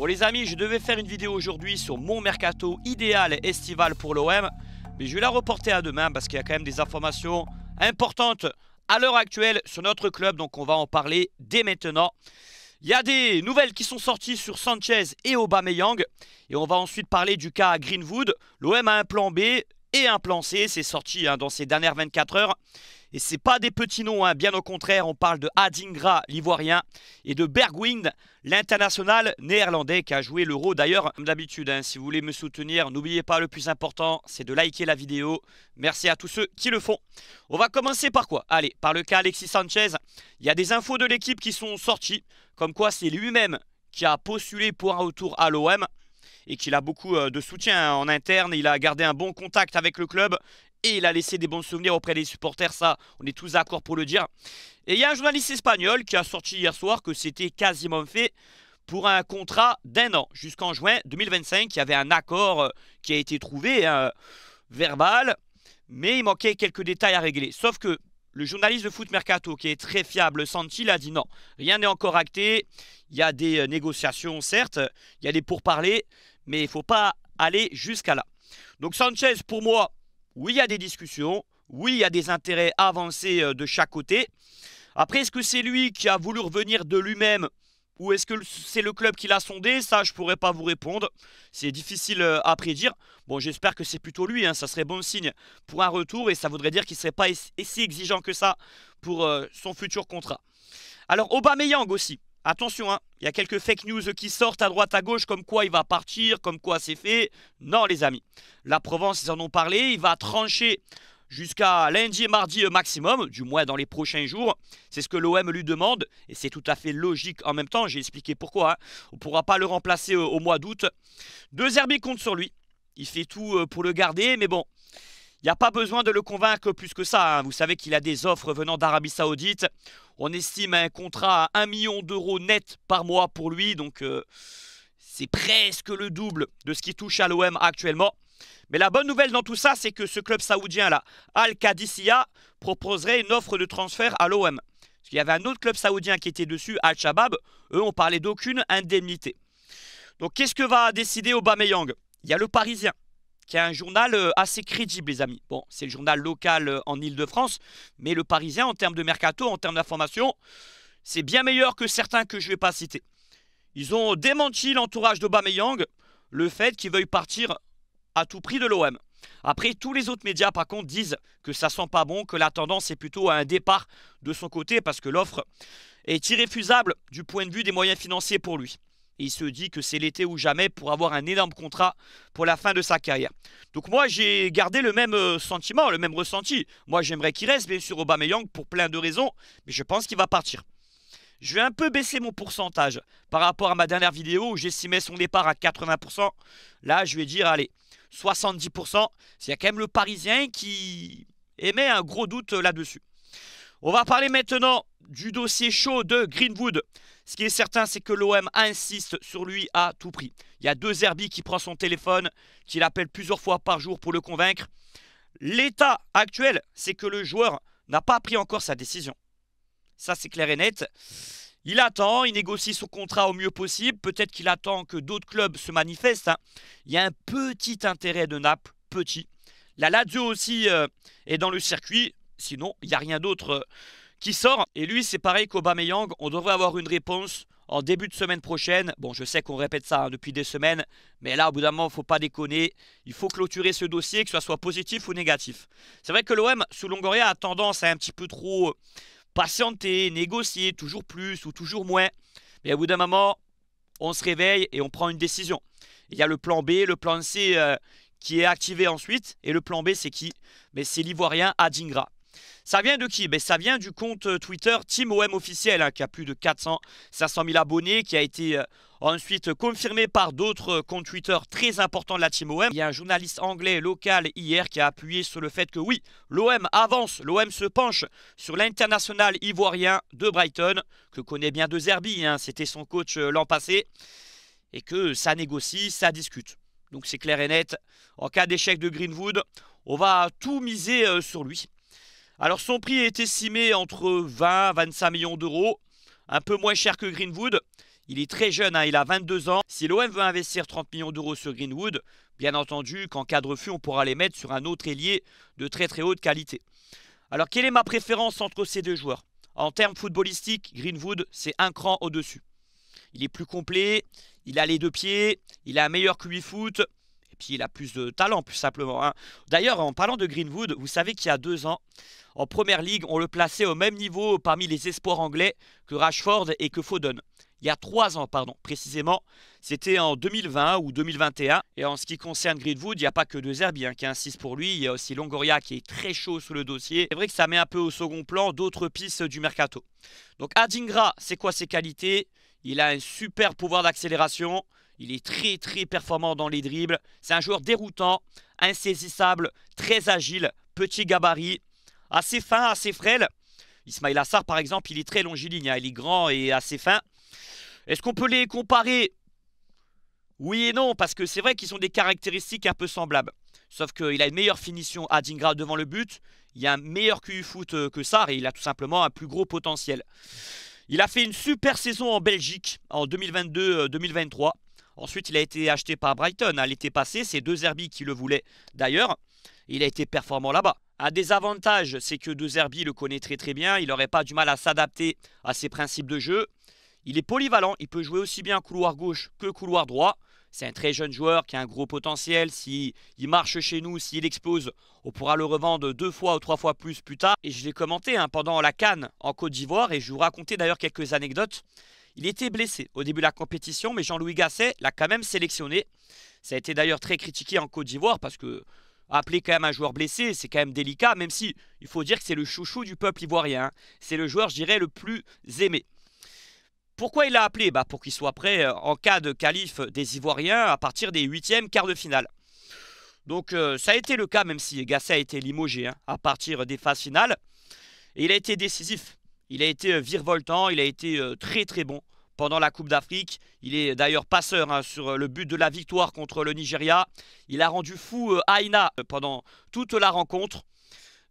Bon les amis, je devais faire une vidéo aujourd'hui sur mon mercato idéal estival pour l'OM. Mais je vais la reporter à demain parce qu'il y a quand même des informations importantes à l'heure actuelle sur notre club. Donc on va en parler dès maintenant. Il y a des nouvelles qui sont sorties sur Sanchez et Aubameyang. Et on va ensuite parler du cas à Greenwood. L'OM a un plan B et un plan C. C'est sorti hein, dans ces dernières 24 heures. Et c'est pas des petits noms, hein. bien au contraire, on parle de Adingra, l'ivoirien, et de Bergwind, l'international néerlandais qui a joué l'euro. D'ailleurs, comme d'habitude, hein. si vous voulez me soutenir, n'oubliez pas le plus important, c'est de liker la vidéo. Merci à tous ceux qui le font. On va commencer par quoi Allez, par le cas Alexis Sanchez. Il y a des infos de l'équipe qui sont sorties, comme quoi c'est lui-même qui a postulé pour un retour à l'OM et qu'il a beaucoup euh, de soutien hein, en interne. Il a gardé un bon contact avec le club et il a laissé des bons souvenirs auprès des supporters, ça, on est tous d'accord pour le dire. Et il y a un journaliste espagnol qui a sorti hier soir que c'était quasiment fait pour un contrat d'un an jusqu'en juin 2025. Il y avait un accord euh, qui a été trouvé, hein, verbal, mais il manquait quelques détails à régler. Sauf que le journaliste de Foot Mercato, qui est très fiable, Santi, a dit non, rien n'est encore acté. Il y a des euh, négociations, certes, il y a des pourparlers, mais il ne faut pas aller jusqu'à là. Donc Sanchez, pour moi, oui, il y a des discussions. Oui, il y a des intérêts avancés euh, de chaque côté. Après, est-ce que c'est lui qui a voulu revenir de lui-même ou est-ce que c'est le club qui l'a sondé Ça, je pourrais pas vous répondre. C'est difficile euh, à prédire. Bon, j'espère que c'est plutôt lui. Hein. Ça serait bon signe pour un retour et ça voudrait dire qu'il serait pas si exigeant que ça pour euh, son futur contrat. Alors, Aubameyang aussi. Attention, hein, il y a quelques fake news qui sortent à droite à gauche comme quoi il va partir, comme quoi c'est fait. Non les amis, la Provence, ils en ont parlé, il va trancher jusqu'à lundi et mardi maximum, du moins dans les prochains jours. C'est ce que l'OM lui demande et c'est tout à fait logique en même temps, j'ai expliqué pourquoi. Hein. On ne pourra pas le remplacer au mois d'août. Deux herbiers comptent sur lui, il fait tout euh, pour le garder, mais bon, il n'y a pas besoin de le convaincre plus que ça. Hein. Vous savez qu'il a des offres venant d'Arabie Saoudite. On estime un contrat à 1 million d'euros net par mois pour lui. Donc euh, c'est presque le double de ce qui touche à l'OM actuellement. Mais la bonne nouvelle dans tout ça, c'est que ce club saoudien-là, Al-Qadisiyah, proposerait une offre de transfert à l'OM. Parce qu'il y avait un autre club saoudien qui était dessus, Al-Shabaab. Eux, on parlait d'aucune indemnité. Donc qu'est-ce que va décider Aubameyang Il y a le Parisien qui est un journal euh, assez crédible, les amis. Bon, c'est le journal local euh, en Ile-de-France, mais le Parisien, en termes de mercato, en termes d'information, c'est bien meilleur que certains que je ne vais pas citer. Ils ont démenti l'entourage Yang, le fait qu'il veuille partir à tout prix de l'OM. Après, tous les autres médias, par contre, disent que ça sent pas bon, que la tendance est plutôt à un départ de son côté parce que l'offre est irréfusable du point de vue des moyens financiers pour lui. Et il se dit que c'est l'été ou jamais pour avoir un énorme contrat pour la fin de sa carrière. Donc moi, j'ai gardé le même euh, sentiment, le même ressenti. Moi, j'aimerais qu'il reste, bien sûr, Aubameyang pour plein de raisons, mais je pense qu'il va partir. Je vais un peu baisser mon pourcentage par rapport à ma dernière vidéo où j'estimais son départ à 80%. Là, je vais dire, allez, 70%. Il y a quand même le Parisien qui émet un gros doute euh, là-dessus. On va parler maintenant du dossier chaud de Greenwood. Ce qui est certain, c'est que l'OM insiste sur lui à tout prix. Il y a deux Zerbi qui prend son téléphone, qu'il appelle plusieurs fois par jour pour le convaincre. L'état actuel, c'est que le joueur n'a pas pris encore sa décision. Ça, c'est clair et net. Il attend, il négocie son contrat au mieux possible. Peut-être qu'il attend que d'autres clubs se manifestent. Hein. Il y a un petit intérêt de Naples, petit. La Lazio aussi euh, est dans le circuit. Sinon, il n'y a rien d'autre. Euh, qui sort. Et lui, c'est pareil qu'Obameyang, on devrait avoir une réponse en début de semaine prochaine. Bon, je sais qu'on répète ça hein, depuis des semaines, mais là, au bout d'un moment, il ne faut pas déconner. Il faut clôturer ce dossier, que ce soit positif ou négatif. C'est vrai que l'OM, sous Longoria, a tendance à un petit peu trop euh, patienter, négocier toujours plus ou toujours moins. Mais au bout d'un moment, on se réveille et on prend une décision. Il y a le plan B, le plan C euh, qui est activé ensuite. Et le plan B, c'est qui Mais C'est l'Ivoirien Adingra. Ça vient de qui ben, Ça vient du compte euh, Twitter Team OM officiel, hein, qui a plus de 400, 500 000 abonnés, qui a été euh, ensuite confirmé par d'autres euh, comptes Twitter très importants de la Team OM. Il y a un journaliste anglais local hier qui a appuyé sur le fait que oui, l'OM avance, l'OM se penche sur l'international ivoirien de Brighton, que connaît bien De Zerbi, hein, c'était son coach l'an passé, et que ça négocie, ça discute. Donc c'est clair et net, en cas d'échec de Greenwood, on va tout miser sur lui. Alors son prix est estimé entre 20 et 25 millions d'euros, un peu moins cher que Greenwood. Il est très jeune, hein, il a 22 ans. Si l'OM veut investir 30 millions d'euros sur Greenwood, bien entendu qu'en cas de refus, on pourra les mettre sur un autre ailier de très très haute qualité. Alors quelle est ma préférence entre ces deux joueurs En termes footballistiques, Greenwood, c'est un cran au-dessus. Il est plus complet, il a les deux pieds, il a un meilleur QI foot, puis il a plus de euh, talent, plus simplement. Hein. D'ailleurs, en parlant de Greenwood, vous savez qu'il y a deux ans, en Première Ligue, on le plaçait au même niveau parmi les espoirs anglais que Rashford et que Foden. Il y a trois ans, pardon, précisément, c'était en 2020 ou 2021. Et en ce qui concerne Greenwood, il n'y a pas que deux herbes qui insistent pour lui. Il y a aussi Longoria qui est très chaud sous le dossier. C'est vrai que ça met un peu au second plan d'autres pistes du mercato. Donc Adingra, c'est quoi ses qualités Il a un super pouvoir d'accélération. Il est très très performant dans les dribbles. C'est un joueur déroutant, insaisissable, très agile, petit gabarit, assez fin, assez frêle. Ismail Assar par exemple, il est très longiligne, hein. il est grand et assez fin. Est-ce qu'on peut les comparer Oui et non, parce que c'est vrai qu'ils ont des caractéristiques un peu semblables. Sauf qu'il a une meilleure finition à Dingra devant le but. Il a un meilleur QI foot euh, que Sarr et il a tout simplement un plus gros potentiel. Il a fait une super saison en Belgique en 2022-2023. Ensuite, il a été acheté par Brighton à l'été passé. C'est deux Zerbi qui le voulaient d'ailleurs. Il a été performant là-bas. Un avantages, c'est que deux Zerbi le connaît très très bien. Il n'aurait pas du mal à s'adapter à ses principes de jeu. Il est polyvalent. Il peut jouer aussi bien couloir gauche que couloir droit. C'est un très jeune joueur qui a un gros potentiel. S'il il marche chez nous, s'il explose, on pourra le revendre deux fois ou trois fois plus plus tard. Et je l'ai commenté hein, pendant la Cannes en Côte d'Ivoire et je vous racontais d'ailleurs quelques anecdotes. Il était blessé au début de la compétition, mais Jean-Louis Gasset l'a quand même sélectionné. Ça a été d'ailleurs très critiqué en Côte d'Ivoire parce que appeler quand même un joueur blessé, c'est quand même délicat, même si il faut dire que c'est le chouchou du peuple ivoirien. Hein. C'est le joueur, je dirais, le plus aimé. Pourquoi il l'a appelé bah Pour qu'il soit prêt euh, en cas de qualif des Ivoiriens à partir des huitièmes quarts de finale. Donc euh, ça a été le cas, même si Gasset a été limogé hein, à partir des phases finales. Et il a été décisif il a été euh, virevoltant, il a été euh, très très bon pendant la Coupe d'Afrique. Il est d'ailleurs passeur hein, sur euh, le but de la victoire contre le Nigeria. Il a rendu fou Aïna Aina pendant toute la rencontre.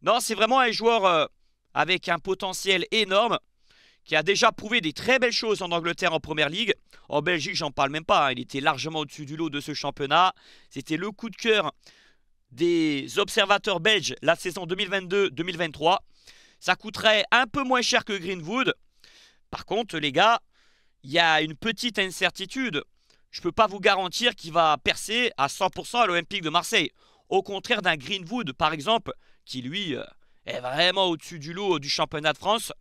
Non, c'est vraiment un joueur avec un potentiel énorme qui a déjà prouvé des très belles choses en Angleterre en Première Ligue. En Belgique, j'en parle même pas. Hein. il était largement au-dessus du lot de ce championnat. C'était le coup de cœur des observateurs belges la saison 2022-2023. Ça coûterait un peu moins cher que Greenwood. Par contre, les gars, il y a une petite incertitude. Je ne peux pas vous garantir qu'il va percer à 100% à l'Olympique de Marseille. Au contraire d'un Greenwood, par exemple, qui lui euh, est vraiment au-dessus du lot du championnat de France.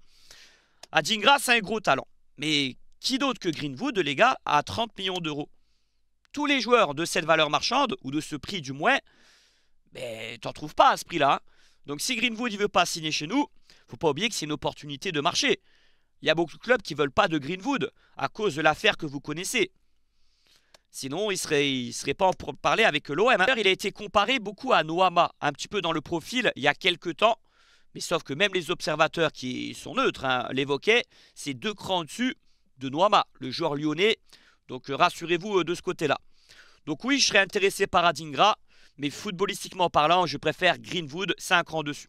Adingra, a un gros talent. Mais qui d'autre que Greenwood, les gars, à 30 millions d'euros Tous les joueurs de cette valeur marchande, ou de ce prix du moins, ben, t'en trouves pas à ce prix-là. Hein. Donc si Greenwood ne veut pas signer chez nous, faut pas oublier que c'est une opportunité de marché. Il y a beaucoup de clubs qui veulent pas de Greenwood à cause de l'affaire que vous connaissez. Sinon, il ne serait, il serait pas en parler avec l'OM. Il a été comparé beaucoup à Noama, un petit peu dans le profil, il y a quelques temps. Mais sauf que même les observateurs qui sont neutres hein, l'évoquaient, c'est deux crans dessus de Noama, le joueur lyonnais. Donc euh, rassurez-vous euh, de ce côté-là. Donc oui, je serais intéressé par Adingra, mais footballistiquement parlant, je préfère Greenwood, c'est un cran dessus.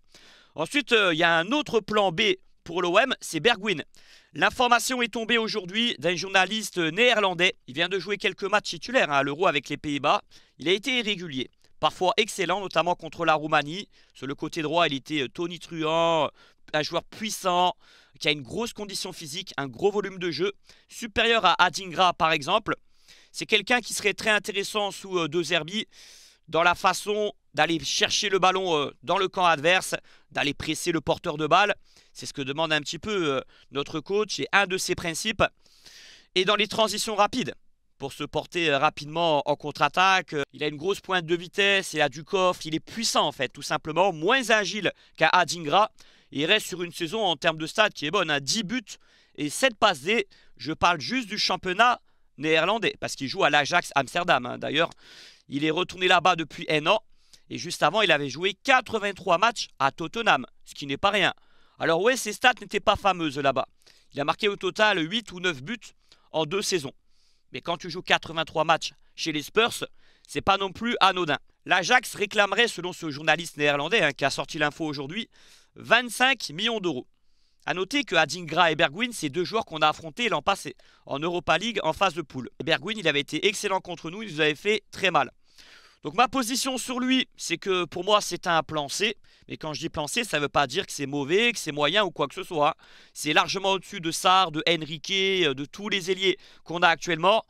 Ensuite, euh, il y a un autre plan B pour l'OM, c'est Bergwin. L'information est tombée aujourd'hui d'un journaliste néerlandais. Il vient de jouer quelques matchs titulaires hein, à l'Euro avec les Pays-Bas. Il a été irrégulier, parfois excellent, notamment contre la Roumanie. Sur le côté droit, il était Tony euh, tonitruant, un joueur puissant, qui a une grosse condition physique, un gros volume de jeu, supérieur à Adingra par exemple. C'est quelqu'un qui serait très intéressant sous euh, deux Zerbi dans la façon d'aller chercher le ballon dans le camp adverse, d'aller presser le porteur de balle. C'est ce que demande un petit peu euh, notre coach et un de ses principes. Et dans les transitions rapides, pour se porter euh, rapidement en contre-attaque. Euh, il a une grosse pointe de vitesse, il a du coffre, il est puissant en fait, tout simplement, moins agile qu'à Adingra. Il reste sur une saison en termes de stade qui est bonne, 10 hein, buts et 7 passes D. Je parle juste du championnat néerlandais, parce qu'il joue à l'Ajax Amsterdam. Hein. D'ailleurs, il est retourné là-bas depuis un an. Et juste avant, il avait joué 83 matchs à Tottenham, ce qui n'est pas rien. Alors ouais, ses stats n'étaient pas fameuses là-bas. Il a marqué au total 8 ou 9 buts en deux saisons. Mais quand tu joues 83 matchs chez les Spurs, c'est pas non plus anodin. L'Ajax réclamerait, selon ce journaliste néerlandais hein, qui a sorti l'info aujourd'hui, 25 millions d'euros. A noter que Adingra et Bergwijn, c'est deux joueurs qu'on a affrontés l'an passé en Europa League en phase de poule. Bergwijn, il avait été excellent contre nous, il nous avait fait très mal. Donc ma position sur lui, c'est que pour moi c'est un plan C. Mais quand je dis plan C, ça ne veut pas dire que c'est mauvais, que c'est moyen ou quoi que ce soit. C'est largement au-dessus de Sarr, de Henrique, euh, de tous les ailiers qu'on a actuellement.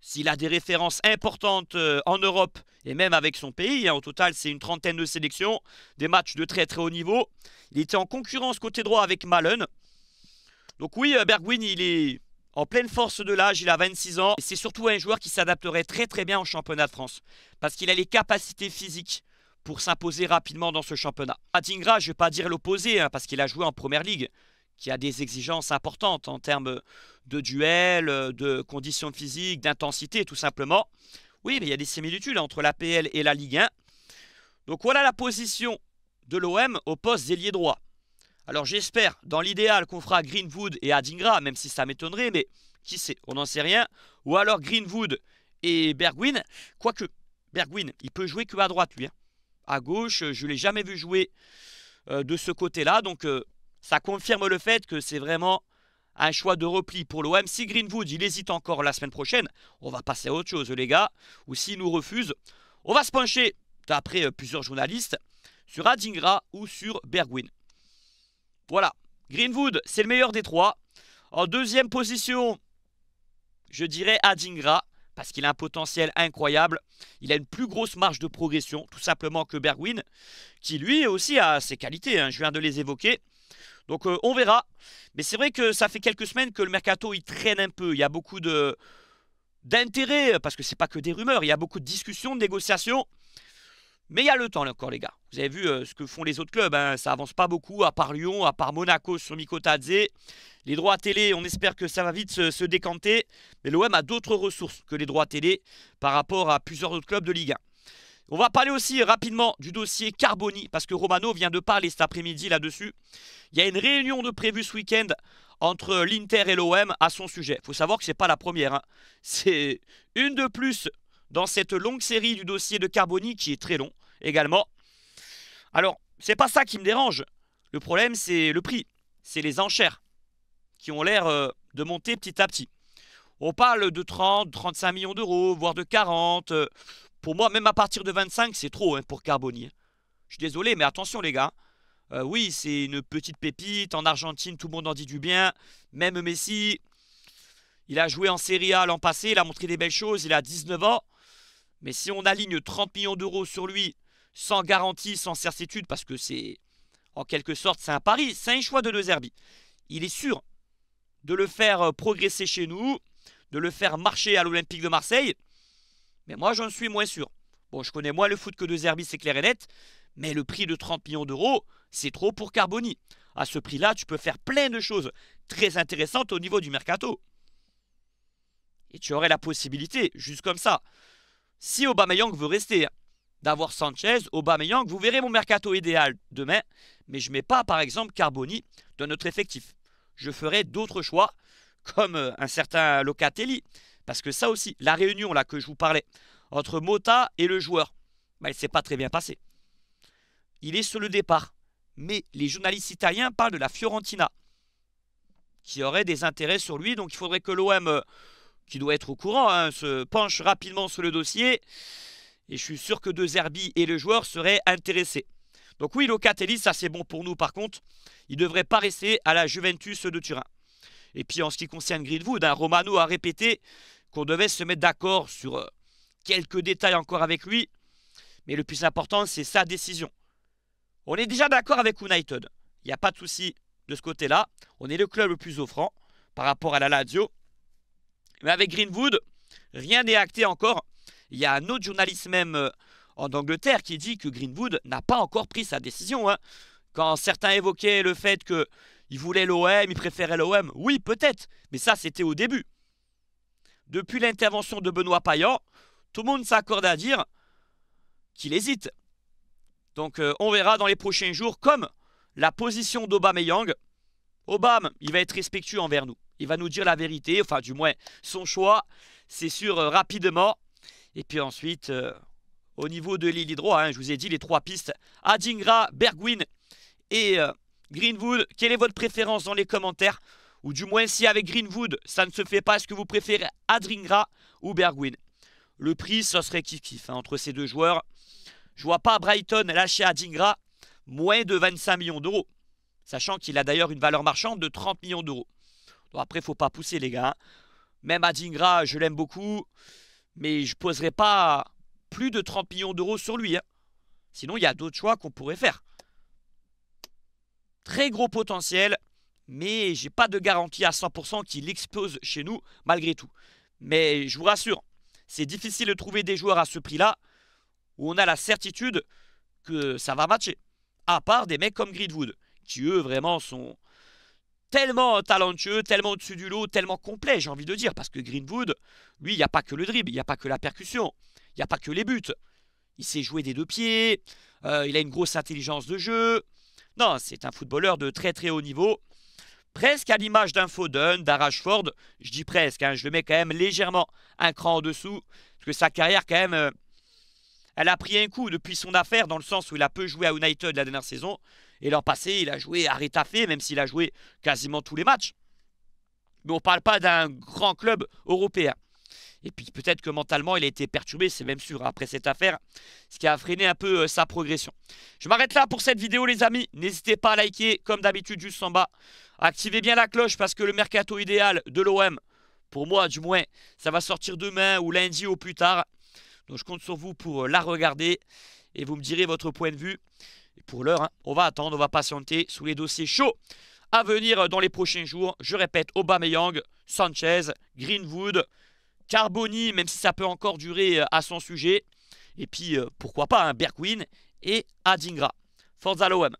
S'il a des références importantes euh, en Europe et même avec son pays, hein, au total c'est une trentaine de sélections, des matchs de très très haut niveau. Il était en concurrence côté droit avec Malone. Donc oui, euh, Bergwijn, il est en pleine force de l'âge, il a 26 ans. Et c'est surtout un joueur qui s'adapterait très très bien au championnat de France. Parce qu'il a les capacités physiques pour s'imposer rapidement dans ce championnat. Adingra, je ne vais pas dire l'opposé, hein, parce qu'il a joué en Première Ligue, qui a des exigences importantes en termes de duel, de conditions physiques, d'intensité, tout simplement. Oui, mais il y a des similitudes entre la PL et la Ligue 1. Donc voilà la position de l'OM au poste d'ailier droit. Alors j'espère, dans l'idéal, qu'on fera Greenwood et Adingra, même si ça m'étonnerait, mais qui sait, on n'en sait rien. Ou alors Greenwood et Bergwin, quoique Bergwin, il peut jouer que à droite lui. Hein. À gauche, je ne l'ai jamais vu jouer euh, de ce côté-là, donc euh, ça confirme le fait que c'est vraiment un choix de repli pour l'OM. Si Greenwood, il hésite encore la semaine prochaine, on va passer à autre chose les gars, ou s'il nous refuse, on va se pencher, d'après euh, plusieurs journalistes, sur Adingra ou sur Bergwin. Voilà. Greenwood, c'est le meilleur des trois. En deuxième position, je dirais Adingra, parce qu'il a un potentiel incroyable. Il a une plus grosse marge de progression, tout simplement, que Bergwin, qui lui aussi a ses qualités. Hein. Je viens de les évoquer. Donc euh, on verra. Mais c'est vrai que ça fait quelques semaines que le mercato il traîne un peu. Il y a beaucoup d'intérêt, parce que c'est pas que des rumeurs, il y a beaucoup de discussions, de négociations. Mais il y a le temps là, encore, les gars. Vous avez vu euh, ce que font les autres clubs. Hein. Ça avance pas beaucoup, à part Lyon, à part Monaco sur Mikotadze. Les droits à télé, on espère que ça va vite se, décanter. Mais l'OM a d'autres ressources que les droits télé par rapport à plusieurs autres clubs de Ligue 1. On va parler aussi rapidement du dossier Carboni, parce que Romano vient de parler cet après-midi là-dessus. Il y a une réunion de prévue ce week-end entre l'Inter et l'OM à son sujet. Il faut savoir que ce n'est pas la première. Hein. C'est une de plus dans cette longue série du dossier de Carboni qui est très long également. Alors, c'est pas ça qui me dérange. Le problème, c'est le prix. C'est les enchères qui ont l'air euh, de monter petit à petit. On parle de 30, 35 millions d'euros, voire de 40. pour moi, même à partir de 25, c'est trop hein, pour carbonier Je suis désolé, mais attention les gars. Euh, oui, c'est une petite pépite. En Argentine, tout le monde en dit du bien. Même Messi, il a joué en série A l'an passé. Il a montré des belles choses. Il a 19 ans. Mais si on aligne 30 millions d'euros sur lui sans garantie, sans certitude, parce que c'est en quelque sorte c'est un pari, c'est un choix de deux Zerbi. Il est sûr de le faire euh, progresser chez nous, de le faire marcher à l'Olympique de Marseille, mais moi j'en suis moins sûr. Bon, je connais moins le foot que de Zerbi, c'est clair et net, mais le prix de 30 millions d'euros, c'est trop pour Carboni. À ce prix-là, tu peux faire plein de choses très intéressantes au niveau du mercato. Et tu aurais la possibilité, juste comme ça. Si Aubameyang veut rester, hein, d'avoir Sanchez, Aubameyang. Vous verrez mon mercato idéal demain, mais je ne mets pas par exemple Carboni dans notre effectif. Je ferai d'autres choix, comme euh, un certain Locatelli, parce que ça aussi, la réunion là que je vous parlais entre Mota et le joueur, bah, il ne s'est pas très bien passé. Il est sur le départ, mais les journalistes italiens parlent de la Fiorentina, qui aurait des intérêts sur lui, donc il faudrait que l'OM, euh, qui doit être au courant, hein, se penche rapidement sur le dossier. Et je suis sûr que De Zerbi et le joueur seraient intéressés. Donc oui, Locatelli, ça c'est bon pour nous par contre. Il ne devrait pas rester à la Juventus de Turin. Et puis en ce qui concerne Greenwood, hein, Romano a répété qu'on devait se mettre d'accord sur euh, quelques détails encore avec lui. Mais le plus important, c'est sa décision. On est déjà d'accord avec United. Il n'y a pas de souci de ce côté-là. On est le club le plus offrant par rapport à la Lazio. Mais avec Greenwood, rien n'est acté encore. Il y a un autre journaliste même euh, en Angleterre qui dit que Greenwood n'a pas encore pris sa décision. Hein. Quand certains évoquaient le fait qu'il voulait l'OM, il préférait l'OM, oui peut-être, mais ça c'était au début. Depuis l'intervention de Benoît Payan, tout le monde s'accorde à dire qu'il hésite. Donc euh, on verra dans les prochains jours comme la position Young, Obama, il va être respectueux envers nous. Il va nous dire la vérité, enfin du moins son choix, c'est sûr euh, rapidement. Et puis ensuite, euh, au niveau de l'île Hydro, hein, je vous ai dit les trois pistes, Adingra, Bergwin et euh, Greenwood. Quelle est votre préférence dans les commentaires Ou du moins si avec Greenwood, ça ne se fait pas, est-ce que vous préférez Adingra ou Bergwin Le prix, ça serait kiff-kiff hein, entre ces deux joueurs. Je vois pas Brighton lâcher Adingra moins de 25 millions d'euros. Sachant qu'il a d'ailleurs une valeur marchande de 30 millions d'euros. Bon, après, faut pas pousser les gars. Hein. Même Adingra, je l'aime beaucoup mais je ne poserai pas plus de 30 millions d'euros sur lui. Hein. Sinon, il y a d'autres choix qu'on pourrait faire. Très gros potentiel, mais j'ai pas de garantie à 100% qu'il explose chez nous malgré tout. Mais je vous rassure, c'est difficile de trouver des joueurs à ce prix-là où on a la certitude que ça va matcher. À part des mecs comme Gridwood, qui eux vraiment sont tellement talentueux, tellement au-dessus du lot, tellement complet, j'ai envie de dire, parce que Greenwood, lui, il n'y a pas que le dribble, il n'y a pas que la percussion, il n'y a pas que les buts. Il sait jouer des deux pieds, euh, il a une grosse intelligence de jeu. Non, c'est un footballeur de très très haut niveau, presque à l'image d'un Foden, d'un Rashford, je dis presque, hein, je le mets quand même légèrement un cran en dessous, parce que sa carrière quand même, euh, elle a pris un coup depuis son affaire, dans le sens où il a peu joué à United la dernière saison, et l'an passé, il a joué à Rétafé, même s'il a joué quasiment tous les matchs. Mais on ne parle pas d'un grand club européen. Et puis peut-être que mentalement, il a été perturbé, c'est même sûr, après cette affaire, ce qui a freiné un peu euh, sa progression. Je m'arrête là pour cette vidéo, les amis. N'hésitez pas à liker, comme d'habitude, juste en bas. Activez bien la cloche parce que le mercato idéal de l'OM, pour moi du moins, ça va sortir demain ou lundi au plus tard. Donc je compte sur vous pour euh, la regarder et vous me direz votre point de vue pour l'heure, hein, on va attendre, on va patienter sous les dossiers chauds à venir euh, dans les prochains jours. Je répète, Aubameyang, Sanchez, Greenwood, Carboni, même si ça peut encore durer euh, à son sujet. Et puis, euh, pourquoi pas, un hein, et Adingra. Forza l'OM